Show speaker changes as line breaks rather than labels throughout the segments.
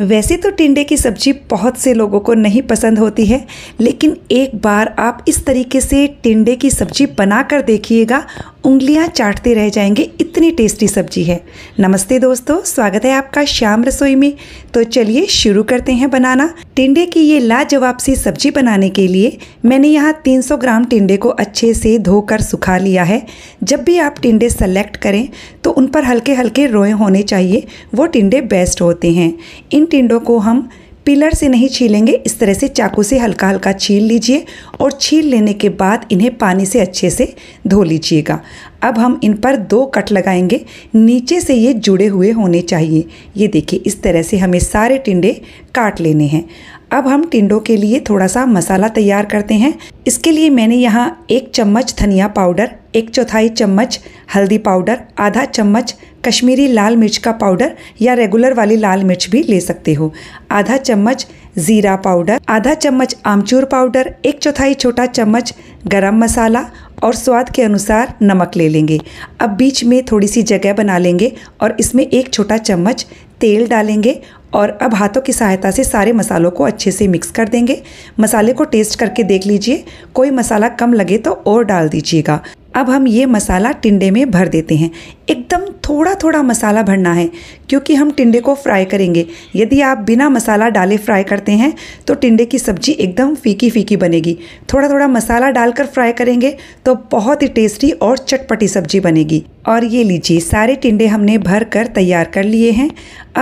वैसे तो टिंडे की सब्जी बहुत से लोगों को नहीं पसंद होती है लेकिन एक बार आप इस तरीके से टिंडे की सब्जी बना कर देखिएगा उंगलियां चाटते रह जाएंगे इतनी टेस्टी सब्जी है नमस्ते दोस्तों स्वागत है आपका श्याम रसोई में तो चलिए शुरू करते हैं बनाना टिंडे की ये लाजवाब सी सब्जी बनाने के लिए मैंने यहाँ 300 ग्राम टिंडे को अच्छे से धोकर सुखा लिया है जब भी आप टिंडे सेलेक्ट करें तो उन पर हल्के हल्के रोए होने चाहिए वो टिंडे बेस्ट होते हैं इन टिंडों को हम पिलर से नहीं छीलेंगे इस तरह से चाकू से हल्का हल्का छील लीजिए और छील लेने के बाद इन्हें पानी से अच्छे से धो लीजिएगा अब हम इन पर दो कट लगाएंगे नीचे से ये जुड़े हुए होने चाहिए ये देखिए इस तरह से हमें सारे टिंडे काट लेने हैं अब हम टिंडों के लिए थोड़ा सा मसाला तैयार करते हैं इसके लिए मैंने यहाँ एक चम्मच धनिया पाउडर एक चौथाई चम्मच हल्दी पाउडर आधा चम्मच कश्मीरी लाल मिर्च का पाउडर या रेगुलर वाली लाल मिर्च भी ले सकते हो आधा चम्मच ज़ीरा पाउडर आधा चम्मच आमचूर पाउडर एक चौथाई छोटा चम्मच गरम मसाला और स्वाद के अनुसार नमक ले लेंगे अब बीच में थोड़ी सी जगह बना लेंगे और इसमें एक छोटा चम्मच तेल डालेंगे और अब हाथों की सहायता से सारे मसालों को अच्छे से मिक्स कर देंगे मसाले को टेस्ट करके देख लीजिए कोई मसाला कम लगे तो और डाल दीजिएगा अब हम ये मसाला टिंडे में भर देते हैं एकदम थोड़ा थोड़ा मसाला भरना है क्योंकि हम टिंडे को फ्राई करेंगे यदि आप बिना मसाला डाले फ्राई करते हैं तो टिंडे की सब्जी एकदम फीकी फीकी बनेगी थोड़ा थोड़ा मसाला डालकर फ्राई करेंगे तो बहुत ही टेस्टी और चटपटी सब्जी बनेगी और ये लीजिए सारे टिंडे हमने भर कर तैयार कर लिए हैं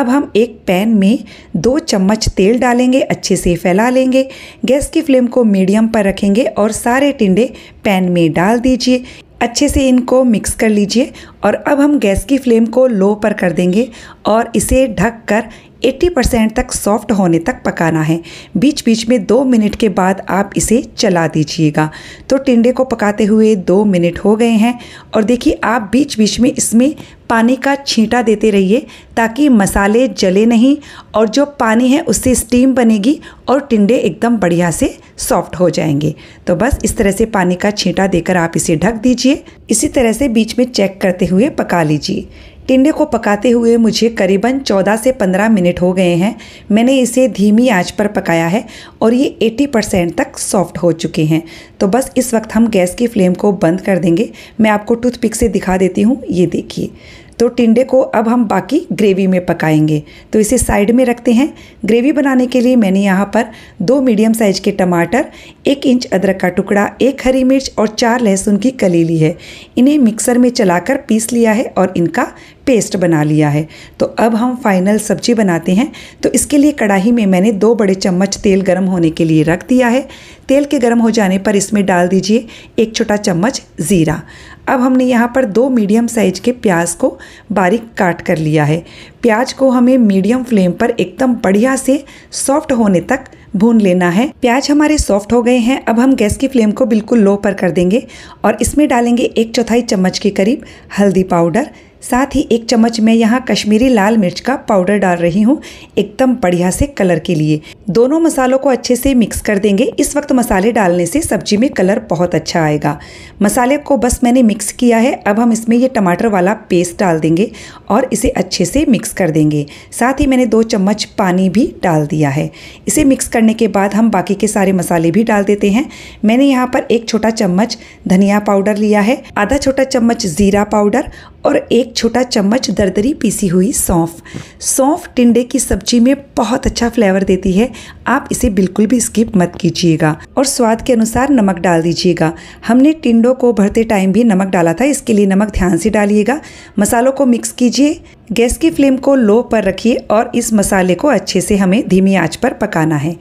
अब हम एक पैन में दो चम्मच तेल डालेंगे अच्छे से फैला लेंगे गैस की फ्लेम को मीडियम पर रखेंगे और सारे टिंडे पैन में डाल दीजिए अच्छे से इनको मिक्स कर लीजिए और अब हम गैस की फ्लेम को लो पर कर देंगे और इसे ढक कर 80% तक सॉफ्ट होने तक पकाना है बीच बीच में दो मिनट के बाद आप इसे चला दीजिएगा तो टिंडे को पकाते हुए दो मिनट हो गए हैं और देखिए आप बीच बीच में इसमें पानी का छींटा देते रहिए ताकि मसाले जले नहीं और जो पानी है उससे स्टीम बनेगी और टिंडे एकदम बढ़िया से सॉफ्ट हो जाएंगे तो बस इस तरह से पानी का छींटा देकर आप इसे ढक दीजिए इसी तरह से बीच में चेक करते हुए पका लीजिए टिंडे को पकाते हुए मुझे करीबन 14 से 15 मिनट हो गए हैं मैंने इसे धीमी आंच पर पकाया है और ये 80 परसेंट तक सॉफ्ट हो चुके हैं तो बस इस वक्त हम गैस की फ्लेम को बंद कर देंगे मैं आपको टूथपिक से दिखा देती हूँ ये देखिए तो टिंडे को अब हम बाकी ग्रेवी में पकाएंगे तो इसे साइड में रखते हैं ग्रेवी बनाने के लिए मैंने यहाँ पर दो मीडियम साइज़ के टमाटर एक इंच अदरक का टुकड़ा एक हरी मिर्च और चार लहसुन की कली ली है इन्हें मिक्सर में चलाकर पीस लिया है और इनका पेस्ट बना लिया है तो अब हम फाइनल सब्जी बनाते हैं तो इसके लिए कढ़ाही में मैंने दो बड़े चम्मच तेल गर्म होने के लिए रख दिया है तेल के गर्म हो जाने पर इसमें डाल दीजिए एक छोटा चम्मच ज़ीरा अब हमने यहाँ पर दो मीडियम साइज़ के प्याज को बारीक काट कर लिया है प्याज को हमें मीडियम फ्लेम पर एकदम बढ़िया से सॉफ्ट होने तक भून लेना है प्याज हमारे सॉफ्ट हो गए हैं अब हम गैस की फ्लेम को बिल्कुल लो पर कर देंगे और इसमें डालेंगे एक चौथाई चम्मच के करीब हल्दी पाउडर साथ ही एक चम्मच मैं यहाँ कश्मीरी लाल मिर्च का पाउडर डाल रही हूँ एकदम बढ़िया से कलर के लिए दोनों मसालों को अच्छे से मिक्स कर देंगे इस वक्त मसाले डालने से सब्जी में कलर बहुत अच्छा आएगा मसाले को बस मैंने मिक्स किया है अब हम इसमें ये टमाटर वाला पेस्ट डाल देंगे और इसे अच्छे से मिक्स कर देंगे साथ ही मैंने दो चम्मच पानी भी डाल दिया है इसे मिक्स करने के बाद हम बाकी के सारे मसाले भी डाल देते हैं मैंने यहाँ पर एक छोटा चम्मच धनिया पाउडर लिया है आधा छोटा चम्मच ज़ीरा पाउडर और एक छोटा चम्मच दरदरी पीसी हुई सौंफ सौंफ टिंडे की सब्जी में बहुत अच्छा फ्लेवर देती है आप इसे बिल्कुल भी स्किप मत कीजिएगा और स्वाद के अनुसार नमक डाल दीजिएगा हमने टिंडों को भरते टाइम भी नमक डाला था इसके लिए नमक ध्यान से डालिएगा मसालों को मिक्स कीजिए गैस की फ्लेम को लो पर रखिए और इस मसाले को अच्छे से हमें धीमी आंच पर पकाना है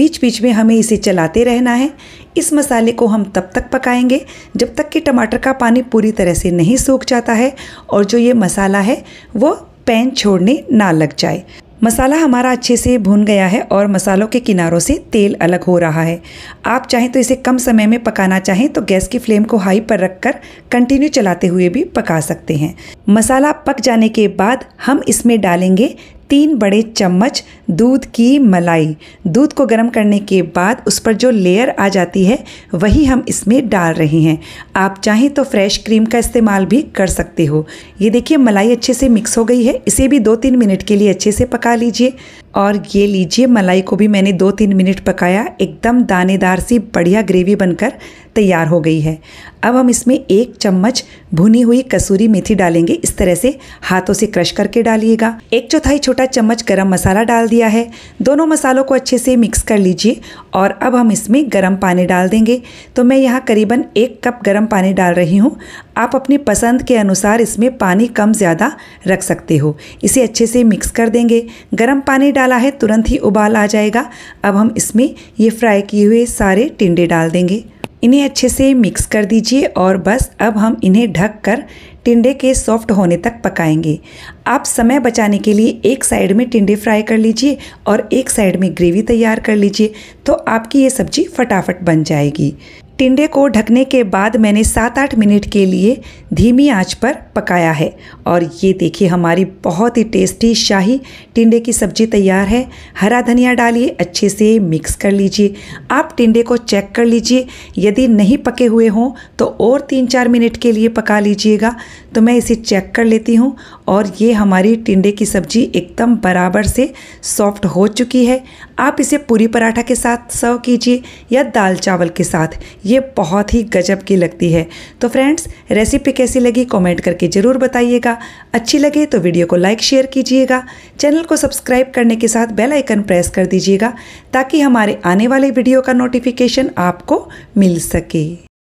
बीच बीच में हमें इसे चलाते रहना है इस मसाले को हम तब तक पकाएंगे जब तक कि टमाटर का पानी पूरी तरह से नहीं सूख जाता है और जो ये मसाला है वो पैन छोड़ने ना लग जाए मसाला हमारा अच्छे से भुन गया है और मसालों के किनारों से तेल अलग हो रहा है आप चाहें तो इसे कम समय में पकाना चाहें तो गैस की फ्लेम को हाई पर रखकर कंटिन्यू चलाते हुए भी पका सकते हैं मसाला पक जाने के बाद हम इसमें डालेंगे तीन बड़े चम्मच दूध की मलाई दूध को गर्म करने के बाद उस पर जो लेयर आ जाती है वही हम इसमें डाल रहे हैं आप चाहें तो फ्रेश क्रीम का इस्तेमाल भी कर सकते हो ये देखिए मलाई अच्छे से मिक्स हो गई है इसे भी दो तीन मिनट के लिए अच्छे से पका लीजिए और ये लीजिए मलाई को भी मैंने दो तीन मिनट पकाया एकदम दानेदार सी बढ़िया ग्रेवी बनकर तैयार हो गई है अब हम इसमें एक चम्मच भुनी हुई कसूरी मेथी डालेंगे इस तरह से हाथों से क्रश करके डालिएगा एक चौथाई छोटा चम्मच गरम मसाला डाल दिया है दोनों मसालों को अच्छे से मिक्स कर लीजिए और अब हम इसमें गरम पानी डाल देंगे तो मैं यहाँ करीबन एक कप गरम पानी डाल रही हूँ आप अपनी पसंद के अनुसार इसमें पानी कम ज़्यादा रख सकते हो इसे अच्छे से मिक्स कर देंगे गर्म पानी डाला है तुरंत ही उबाल आ जाएगा अब हम इसमें ये फ्राई किए हुए सारे टिंडे डाल देंगे इन्हें अच्छे से मिक्स कर दीजिए और बस अब हम इन्हें ढक कर टिंडे के सॉफ्ट होने तक पकाएंगे आप समय बचाने के लिए एक साइड में टिंडे फ्राई कर लीजिए और एक साइड में ग्रेवी तैयार कर लीजिए तो आपकी ये सब्जी फटाफट बन जाएगी टिंडे को ढकने के बाद मैंने सात आठ मिनट के लिए धीमी आंच पर पकाया है और ये देखिए हमारी बहुत ही टेस्टी शाही टिंडे की सब्जी तैयार है हरा धनिया डालिए अच्छे से मिक्स कर लीजिए आप टिंडे को चेक कर लीजिए यदि नहीं पके हुए हों तो और तीन चार मिनट के लिए पका लीजिएगा तो मैं इसे चेक कर लेती हूँ और ये हमारी टिंडे की सब्जी एकदम बराबर से सॉफ्ट हो चुकी है आप इसे पूरी पराठा के साथ सर्व कीजिए या दाल चावल के साथ ये बहुत ही गजब की लगती है तो फ्रेंड्स रेसिपी कैसी लगी कमेंट करके ज़रूर बताइएगा अच्छी लगे तो वीडियो को लाइक शेयर कीजिएगा चैनल को सब्सक्राइब करने के साथ बेल आइकन प्रेस कर दीजिएगा ताकि हमारे आने वाले वीडियो का नोटिफिकेशन आपको मिल सके